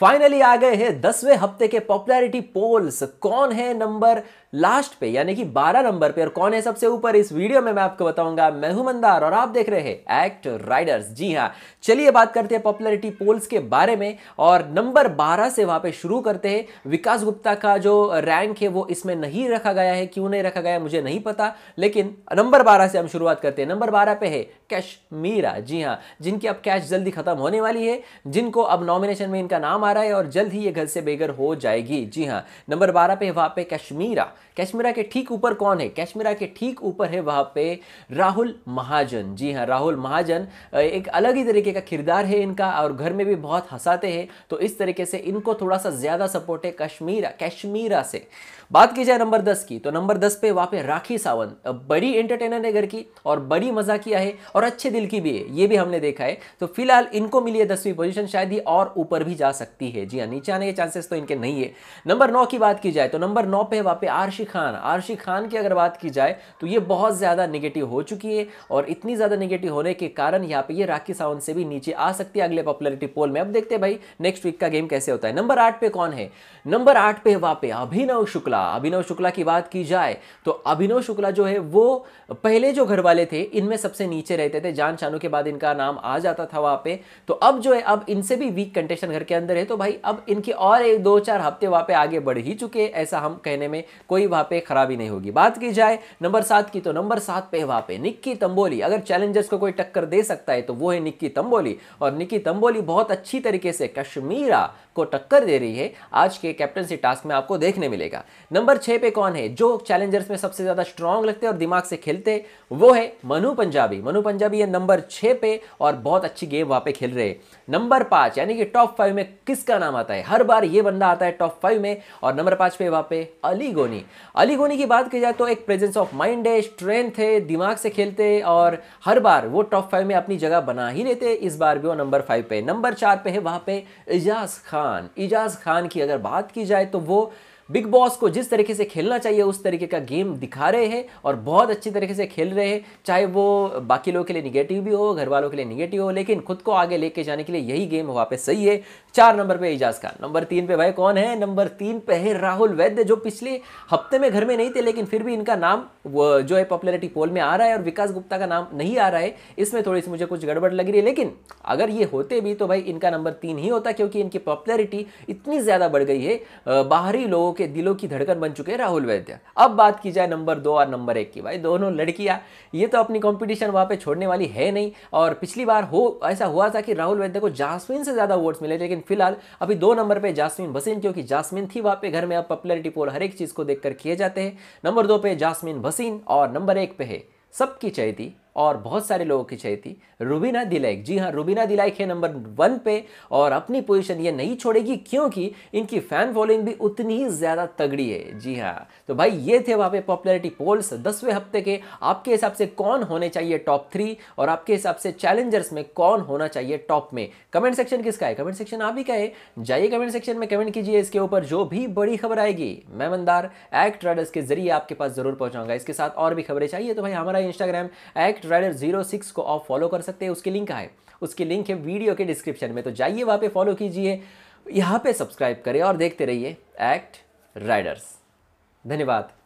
finally आ गए हैं दसवें हफ्ते के पॉपुलैरिटी पोल्स कौन है नंबर लास्ट पे यानी कि 12 नंबर पे और कौन है सबसे ऊपर इस वीडियो में मैं आपको बताऊंगा मैं हूं मंदार और आप देख रहे हैं एक्ट राइडर्स जी हाँ चलिए बात करते हैं पॉपुलैरिटी पोल्स के बारे में और नंबर 12 से वहां पे शुरू करते हैं विकास गुप्ता का जो रैंक है वो इसमें नहीं रखा गया है क्यों नहीं रखा गया मुझे नहीं पता लेकिन नंबर बारह से हम शुरुआत करते हैं नंबर बारह पे है कश्मीरा जी हाँ जिनकी अब कैश जल्दी ख़त्म होने वाली है जिनको अब नॉमिनेशन में इनका नाम आ रहा है और जल्द ही ये घर से बेघर हो जाएगी जी हाँ नंबर बारह पे वहाँ पे कश्मीरा कश्मीरा के ठीक ऊपर कौन है कश्मीरा के ठीक ऊपर है वहाँ पे राहुल महाजन जी हाँ राहुल महाजन एक अलग ही तरीके का किरदार है इनका और घर में भी बहुत हंसाते हैं तो इस तरीके से इनको थोड़ा सा ज़्यादा सपोर्ट है कश्मीरा कश्मीरा से बात की जाए नंबर दस की तो नंबर दस पे वहाँ पे राखी सावंत बड़ी एंटरटेनर है घर की और बड़ी मजा किया है और और अच्छे दिल की भी है ये भी हमने देखा है तो फिलहाल इनको मिली है दसवीं पोजिशन शायद ही और ऊपर भी जा सकती है जी हाँ नीचे आने के चांसेस तो इनके नहीं है नंबर नौ की बात की जाए तो नंबर नौ पे वहाँ पे आरशी खान आरशी खान की अगर बात की जाए तो ये बहुत ज़्यादा निगेटिव हो चुकी है और इतनी ज़्यादा निगेटिव होने के कारण यहाँ पर ये राखी सावंत से भी नीचे आ सकती है अगले पॉपुलरिटी पोल में अब देखते हैं भाई नेक्स्ट वीक का गेम कैसे होता है नंबर आठ पे कौन है नंबर आठ पे वहाँ पे अभिनव शुक्ला अभिनव शुक्ला की बात की जाए तो अभिनव शुक्ला जो है वो पहले जो घर वाले थे इनमें सबसे नीचे रहते लेते थे जान चानू के बाद इनका नाम आ जाता था वहाँ पे तो अब जो है अब इनसे भी वीक कंटेस्टेंट घर के अंदर है तो भाई अब इनके और एक दो चार हफ्ते वहाँ पे आगे बढ़ ही चुके ऐसा हम कहने में कोई वहाँ पे खराबी नहीं होगी बात की जाए नंबर सात की तो नंबर सात पे वहाँ पे निक्की तंबोली अगर चैलेंजर्स को कोई टक्कर दे सकता है तो वो है निक्की तंबोली और निक्की तंबोली बहुत अच्छी तरीके से कश्मीरा को टक्कर दे रही है आज के कैप्टनसी टास्क में आपको देखने मिलेगा नंबर छः पे कौन है जो चैलेंजर्स में सबसे ज़्यादा स्ट्रांग लगते हैं और दिमाग से खेलते वो है मनु पंजाबी मनु पंजाबी पंजाब ये नंबर छः पे और बहुत अच्छी गेम वहाँ पे खेल रहे हैं नंबर पाँच यानी कि टॉप फाइव में किसका नाम आता है हर बार ये बंदा आता है टॉप फाइव में और नंबर पाँच पे वहाँ पे अली गोनी अली गोनी की बात की जाए तो एक प्रेजेंस ऑफ माइंड है स्ट्रेंथ है दिमाग से खेलते और हर बार वो टॉप फाइव में अपनी जगह बना ही लेते इस बार भी वो नंबर फाइव पे नंबर चार पे है वहाँ पे एजाज खान एजाज खान की अगर बात की जाए तो वो बिग बॉस को जिस तरीके से खेलना चाहिए उस तरीके का गेम दिखा रहे हैं और बहुत अच्छी तरीके से खेल रहे हैं चाहे वो बाकी लोगों के लिए निगेटिव भी हो घर वालों के लिए निगेटिव हो लेकिन खुद को आगे लेके जाने के लिए यही गेम वहाँ पे सही है चार नंबर पे एजाज का नंबर तीन पे भाई कौन है नंबर तीन पे है राहुल वैद्य जो पिछले हफ्ते में घर में नहीं थे लेकिन फिर भी इनका नाम जो है पॉपुलरिटी पोल में आ रहा है और विकास गुप्ता का नाम नहीं आ रहा है इसमें थोड़ी सी मुझे कुछ गड़बड़ लग रही है लेकिन अगर ये होते भी तो भाई इनका नंबर तीन ही होता क्योंकि इनकी पॉपुलरिटी इतनी ज़्यादा बढ़ गई है बाहरी लोगों के दिलों की धड़कन बन चुके हैं राहुल वैद्य अब बात की जाए नंबर दो और नंबर एक की भाई दोनों लड़कियां ये तो अपनी कंपटीशन वहां पे छोड़ने वाली है नहीं और पिछली बार हो ऐसा हुआ था कि राहुल वैद्य को जासमिन से ज़्यादा वोट्स मिले लेकिन फिलहाल अभी दो नंबर पर जासमिन भसीन क्योंकि जासमिन थी वहां पर घर में अब पॉपुलरिटी पोल हर एक चीज़ को देखकर किए जाते हैं नंबर दो पे जासमिन भसीन और नंबर एक पे है सबकी चैती और बहुत सारे लोगों की चाहिए थी रूबीना दिलैक जी हाँ रूबीना दिलैक है नंबर वन पे और अपनी पोजीशन ये नहीं छोड़ेगी क्योंकि इनकी फैन फॉलोइंग भी उतनी ही ज़्यादा तगड़ी है जी हाँ तो भाई ये थे वहाँ पे पॉपुलैरिटी पोल्स दसवें हफ्ते के आपके हिसाब से कौन होने चाहिए टॉप थ्री और आपके हिसाब से चैलेंजर्स में कौन होना चाहिए टॉप में कमेंट सेक्शन किसका है कमेंट सेक्शन आप ही का है जाइए कमेंट सेक्शन में कमेंट कीजिए इसके ऊपर जो भी बड़ी खबर आएगी मैं मंदार एक्ट राडर्स के जरिए आपके पास जरूर पहुंचाऊंगा इसके साथ और भी खबरें चाहिए तो भाई हमारा Instagram act connect rider zero six को आप फॉलो कर सकते हैं उसकी लिंक है उसकी लिंक है वीडियो के डिस्क्रिप्शन में तो जाइए वहाँ पे फॉलो कीजिए यहाँ पे सब्सक्राइब करें और देखते रहिए एक्ट राइडर्स धन्यवाद